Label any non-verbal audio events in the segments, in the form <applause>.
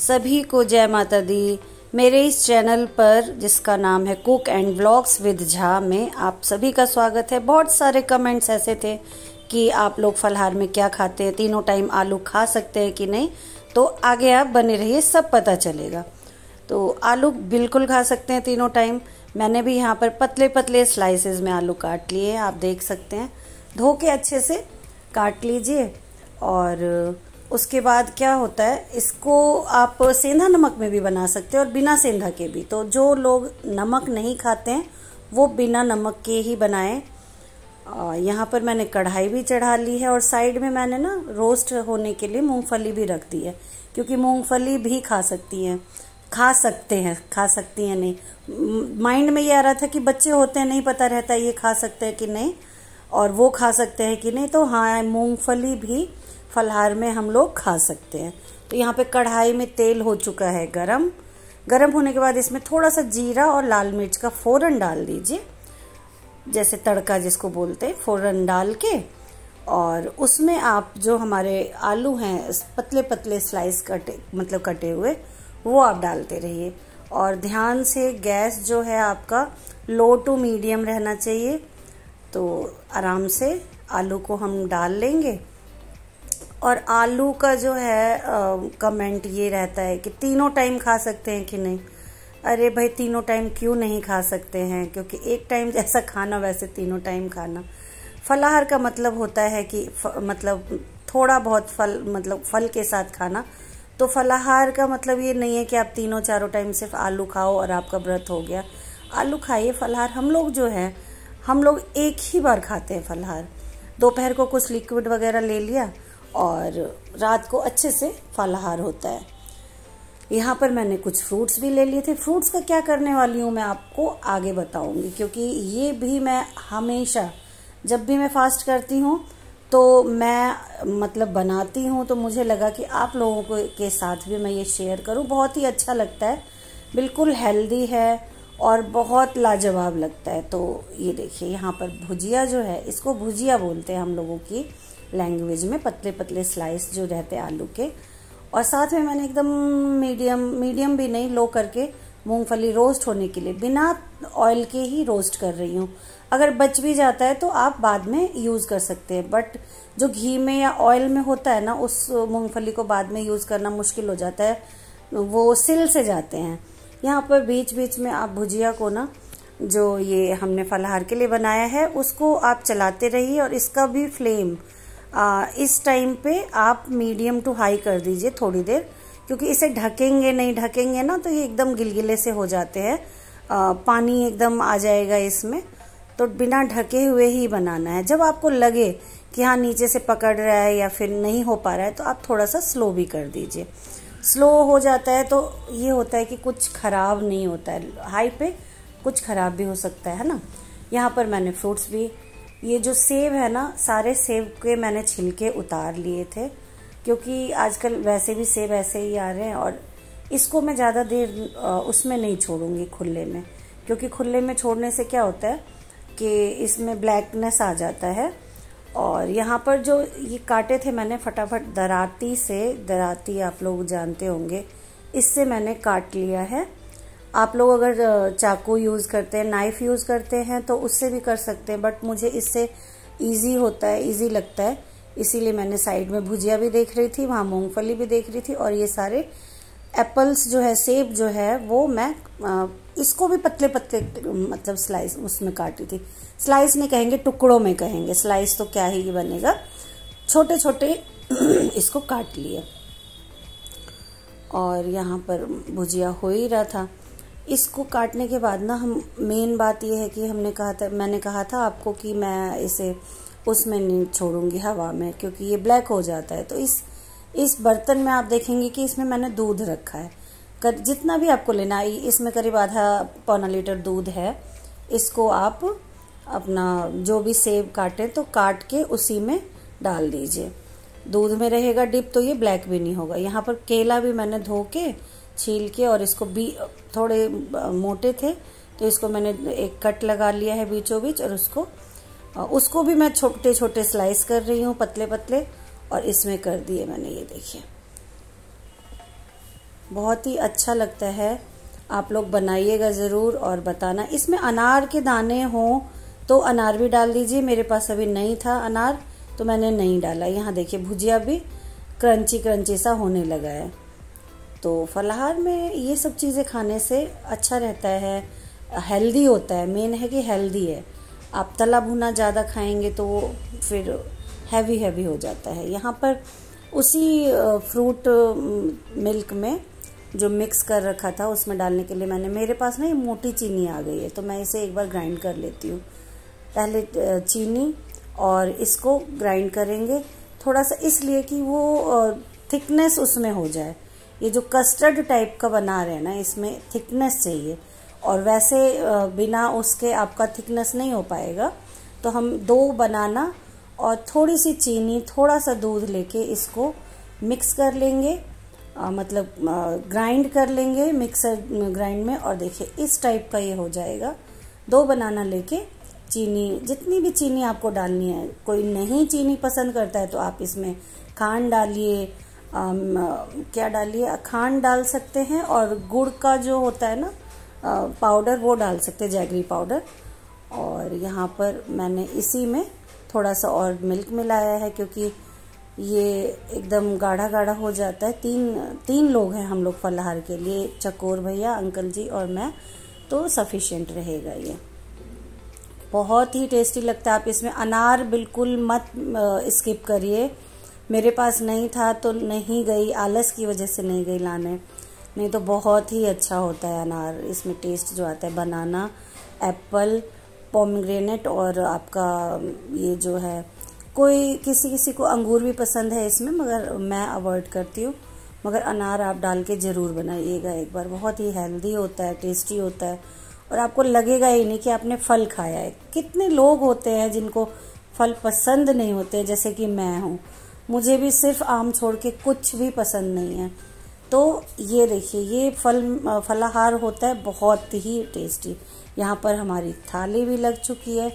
सभी को जय माता दी मेरे इस चैनल पर जिसका नाम है cook and blogs with Jha में आप सभी का स्वागत है बहुत सारे कमेंट्स ऐसे थे कि आप लोग फलहार में क्या खाते हैं तीनों टाइम आलू खा सकते हैं कि नहीं तो आगे आप बने रहिए सब पता चलेगा तो आलू बिल्कुल खा सकते हैं तीनों टाइम मैंने भी यहाँ पर पतले पतले स्लाइसेस में आलू काट लिए आप देख सकते हैं धो के अच्छे से काट लीजिए और उसके बाद क्या होता है इसको आप सेंधा नमक में भी बना सकते हो और बिना सेंधा के भी तो जो लोग नमक नहीं खाते हैं वो बिना नमक के ही बनाएं यहाँ पर मैंने कढ़ाई भी चढ़ा ली है और साइड में मैंने ना रोस्ट होने के लिए मूंगफली भी रख दी है क्योंकि मूंगफली भी खा सकती हैं खा सकते हैं खा सकती हैं नहीं माइंड में ये आ रहा था कि बच्चे होते हैं नहीं पता रहता ये खा सकते हैं कि नहीं और वो खा सकते हैं कि नहीं तो हाँ मूंगफली भी फलहार में हम लोग खा सकते हैं तो यहाँ पे कढ़ाई में तेल हो चुका है गरम गरम होने के बाद इसमें थोड़ा सा जीरा और लाल मिर्च का फ़ौरन डाल दीजिए जैसे तड़का जिसको बोलते हैं फ़ौरन डाल के और उसमें आप जो हमारे आलू हैं पतले पतले स्लाइस कटे मतलब कटे हुए वो आप डालते रहिए और ध्यान से गैस जो है आपका लो टू मीडियम रहना चाहिए तो आराम से आलू को हम डाल लेंगे और आलू का जो है कमेंट ये रहता है कि तीनों टाइम खा सकते हैं कि नहीं अरे भाई तीनों टाइम क्यों नहीं खा सकते हैं क्योंकि एक टाइम जैसा खाना वैसे तीनों टाइम खाना फलाहार का मतलब होता है कि फ, मतलब थोड़ा बहुत फल मतलब फल के साथ खाना तो फलाहार का मतलब ये नहीं है कि आप तीनों चारों टाइम सिर्फ आलू खाओ और आपका व्रत हो गया आलू खाइए फलाहार हम लोग जो है हम लोग एक ही बार खाते हैं फलाहार दोपहर को कुछ लिक्विड वगैरह ले लिया और रात को अच्छे से फलाहार होता है यहाँ पर मैंने कुछ फ्रूट्स भी ले लिए थे फ्रूट्स का क्या करने वाली हूँ मैं आपको आगे बताऊँगी क्योंकि ये भी मैं हमेशा जब भी मैं फास्ट करती हूँ तो मैं मतलब बनाती हूँ तो मुझे लगा कि आप लोगों को के साथ भी मैं ये शेयर करूँ बहुत ही अच्छा लगता है बिल्कुल हेल्दी है और बहुत लाजवाब लगता है तो ये देखिए यहाँ पर भुजिया जो है इसको भुजिया बोलते हैं हम लोगों की लैंग्वेज में पतले पतले स्लाइस जो रहते हैं आलू के और साथ में मैंने एकदम मीडियम मीडियम भी नहीं लो करके मूंगफली रोस्ट होने के लिए बिना ऑयल के ही रोस्ट कर रही हूँ अगर बच भी जाता है तो आप बाद में यूज़ कर सकते हैं बट जो घी में या ऑयल में होता है ना उस मूंगफली को बाद में यूज़ करना मुश्किल हो जाता है वो सिल से जाते हैं यहाँ पर बीच बीच में आप भुजिया को ना जो ये हमने फलाहार के लिए बनाया है उसको आप चलाते रहिए और इसका भी फ्लेम आ, इस टाइम पे आप मीडियम टू हाई कर दीजिए थोड़ी देर क्योंकि इसे ढकेंगे नहीं ढकेंगे ना तो ये एकदम गिलगिले से हो जाते हैं पानी एकदम आ जाएगा इसमें तो बिना ढके हुए ही बनाना है जब आपको लगे कि हाँ नीचे से पकड़ रहा है या फिर नहीं हो पा रहा है तो आप थोड़ा सा स्लो भी कर दीजिए स्लो हो जाता है तो ये होता है कि कुछ ख़राब नहीं होता है हाई पे कुछ ख़राब भी हो सकता है ना यहाँ पर मैंने फ्रूट्स भी ये जो सेब है ना सारे सेब के मैंने छिलके उतार लिए थे क्योंकि आजकल वैसे भी सेब ऐसे ही आ रहे हैं और इसको मैं ज़्यादा देर उसमें नहीं छोड़ूंगी खुले में क्योंकि खुले में छोड़ने से क्या होता है कि इसमें ब्लैकनेस आ जाता है और यहाँ पर जो ये काटे थे मैंने फटाफट दराती से दराती आप लोग जानते होंगे इससे मैंने काट लिया है आप लोग अगर चाकू यूज़ करते हैं नाइफ़ यूज़ करते हैं तो उससे भी कर सकते हैं बट मुझे इससे ईजी होता है ईजी लगता है इसीलिए मैंने साइड में भुजिया भी देख रही थी वहाँ मूंगफली भी देख रही थी और ये सारे एप्पल्स जो है सेब जो है वो मैं आ, इसको भी पतले पतले मतलब स्लाइस उसमें काटी थी स्लाइस नहीं कहेंगे टुकड़ों में कहेंगे स्लाइस तो क्या ही बनेगा छोटे छोटे <clears throat> इसको काट लिए और यहाँ पर भुजिया हो ही रहा था इसको काटने के बाद ना हम मेन बात यह है कि हमने कहा था मैंने कहा था आपको कि मैं इसे उसमें नहीं छोड़ूंगी हवा में क्योंकि ये ब्लैक हो जाता है तो इस इस बर्तन में आप देखेंगे कि इसमें मैंने दूध रखा है कर जितना भी आपको लेना है इसमें करीब आधा पौना लीटर दूध है इसको आप अपना जो भी सेब काटें तो काट के उसी में डाल दीजिए दूध में रहेगा डिप तो ये ब्लैक भी नहीं होगा यहाँ पर केला भी मैंने धो के छील के और इसको भी थोड़े मोटे थे तो इसको मैंने एक कट लगा लिया है बीचों बीच और उसको उसको भी मैं छोटे छोटे स्लाइस कर रही हूँ पतले पतले और इसमें कर दिए मैंने ये देखिए बहुत ही अच्छा लगता है आप लोग बनाइएगा ज़रूर और बताना इसमें अनार के दाने हों तो अनार भी डाल दीजिए मेरे पास अभी नहीं था अनार तो मैंने नहीं डाला यहाँ देखिए भुजिया भी क्रंची क्रंची सा होने लगा है तो फलाहार में ये सब चीज़ें खाने से अच्छा रहता है हेल्दी होता है मेन है कि हेल्दी है आप तला भुना ज़्यादा खाएंगे तो वो फिर हैवी हैवी हो जाता है यहाँ पर उसी फ्रूट मिल्क में जो मिक्स कर रखा था उसमें डालने के लिए मैंने मेरे पास ना ये मोटी चीनी आ गई है तो मैं इसे एक बार ग्राइंड कर लेती हूँ पहले चीनी और इसको ग्राइंड करेंगे थोड़ा सा इसलिए कि वो थिकनेस उसमें हो जाए ये जो कस्टर्ड टाइप का बना रहे हैं ना इसमें थिकनेस चाहिए और वैसे बिना उसके आपका थिकनेस नहीं हो पाएगा तो हम दो बनाना और थोड़ी सी चीनी थोड़ा सा दूध लेके इसको मिक्स कर लेंगे आ, मतलब ग्राइंड कर लेंगे मिक्सर ग्राइंड में और देखिए इस टाइप का ये हो जाएगा दो बनाना लेके चीनी जितनी भी चीनी आपको डालनी है कोई नहीं चीनी पसंद करता है तो आप इसमें खांड डालिए क्या डालिए अखांड डाल सकते हैं और गुड़ का जो होता है ना पाउडर वो डाल सकते हैं जैगरी पाउडर और यहाँ पर मैंने इसी में थोड़ा सा और मिल्क मिलाया है क्योंकि ये एकदम गाढ़ा गाढ़ा हो जाता है तीन तीन लोग हैं हम लोग फलाहार के लिए चकोर भैया अंकल जी और मैं तो सफिशेंट रहेगा ये बहुत ही टेस्टी लगता है आप इसमें अनार बिल्कुल मत स्किप करिए मेरे पास नहीं था तो नहीं गई आलस की वजह से नहीं गई लाने नहीं तो बहुत ही अच्छा होता है अनार इसमें टेस्ट जो आता है बनाना एप्पल पोमग्रेनेट और आपका ये जो है कोई किसी किसी को अंगूर भी पसंद है इसमें मगर मैं अवॉइड करती हूँ मगर अनार आप डाल के ज़रूर बनाइएगा एक बार बहुत ही हेल्दी होता है टेस्टी होता है और आपको लगेगा ही नहीं कि आपने फल खाया है कितने लोग होते हैं जिनको फल पसंद नहीं होते जैसे कि मैं हूँ मुझे भी सिर्फ आम छोड़ के कुछ भी पसंद नहीं है तो ये देखिए ये फल फलाहार होता है बहुत ही टेस्टी यहाँ पर हमारी थाली भी लग चुकी है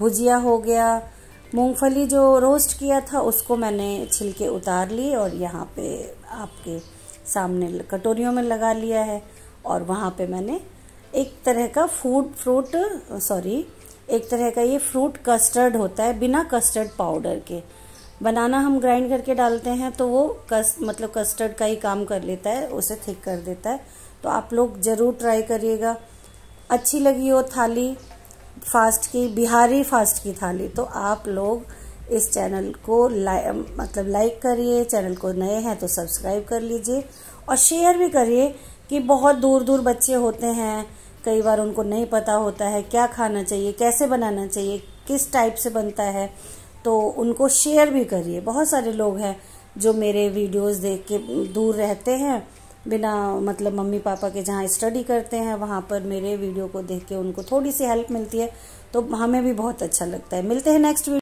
भुजिया हो गया मूंगफली जो रोस्ट किया था उसको मैंने छिलके उतार लिए और यहाँ पे आपके सामने कटोरियों में लगा लिया है और वहाँ पे मैंने एक तरह का फूड फ्रूट सॉरी एक तरह का ये फ्रूट कस्टर्ड होता है बिना कस्टर्ड पाउडर के बनाना हम ग्राइंड करके डालते हैं तो वो कस मतलब कस्टर्ड का ही काम कर लेता है उसे थिक कर देता है तो आप लोग ज़रूर ट्राई करिएगा अच्छी लगी हो थाली फास्ट की बिहारी फास्ट की थाली तो आप लोग इस चैनल को लाइ मतलब लाइक करिए चैनल को नए हैं तो सब्सक्राइब कर लीजिए और शेयर भी करिए कि बहुत दूर दूर बच्चे होते हैं कई बार उनको नहीं पता होता है क्या खाना चाहिए कैसे बनाना चाहिए किस टाइप से बनता है तो उनको शेयर भी करिए बहुत सारे लोग हैं जो मेरे वीडियोस देख के दूर रहते हैं बिना मतलब मम्मी पापा के जहाँ स्टडी करते हैं वहाँ पर मेरे वीडियो को देख के उनको थोड़ी सी हेल्प मिलती है तो हमें भी बहुत अच्छा लगता है मिलते हैं नेक्स्ट वीडियो